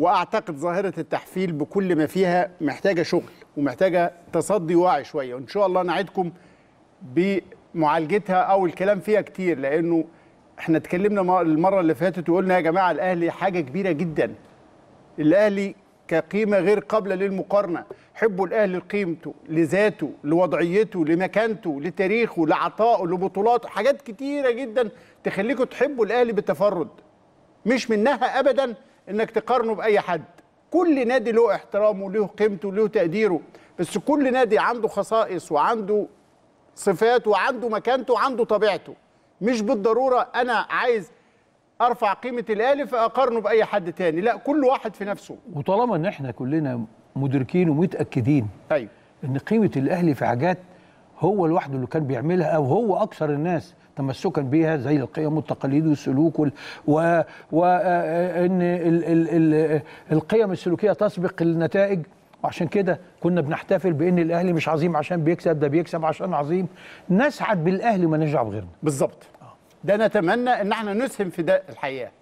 واعتقد ظاهره التحفيل بكل ما فيها محتاجه شغل ومحتاجه تصدي واعي شويه وان شاء الله نعدكم بمعالجتها او الكلام فيها كتير لانه احنا اتكلمنا المره اللي فاتت وقلنا يا جماعه الاهلي حاجه كبيره جدا الاهلي كقيمه غير قابله للمقارنه حبوا الاهلي لقيمته لذاته لوضعيته لمكانته لتاريخه لعطائه لبطولاته حاجات كتيره جدا تخليكم تحبوا الاهلي بالتفرد مش منها ابدا انك تقارنه باي حد كل نادي له احترامه له قيمته له تقديره بس كل نادي عنده خصائص وعنده صفات وعنده مكانته وعنده طبيعته مش بالضروره انا عايز ارفع قيمه الاهلي فاقارنه باي حد تاني لا كل واحد في نفسه وطالما ان احنا كلنا مدركين ومتاكدين ايوه ان قيمه الاهلي في حاجات هو لوحده اللي كان بيعملها او هو اكثر الناس تمسكا بها زي القيم والتقاليد والسلوك وال... و... وان ال... ال... ال... القيم السلوكيه تسبق النتائج وعشان كده كنا بنحتفل بان الاهلي مش عظيم عشان بيكسب ده بيكسب عشان عظيم نسعد بالاهلي وما نشجع بغيرنا بالظبط ده نتمنى ان احنا نسهم في ده الحقيقه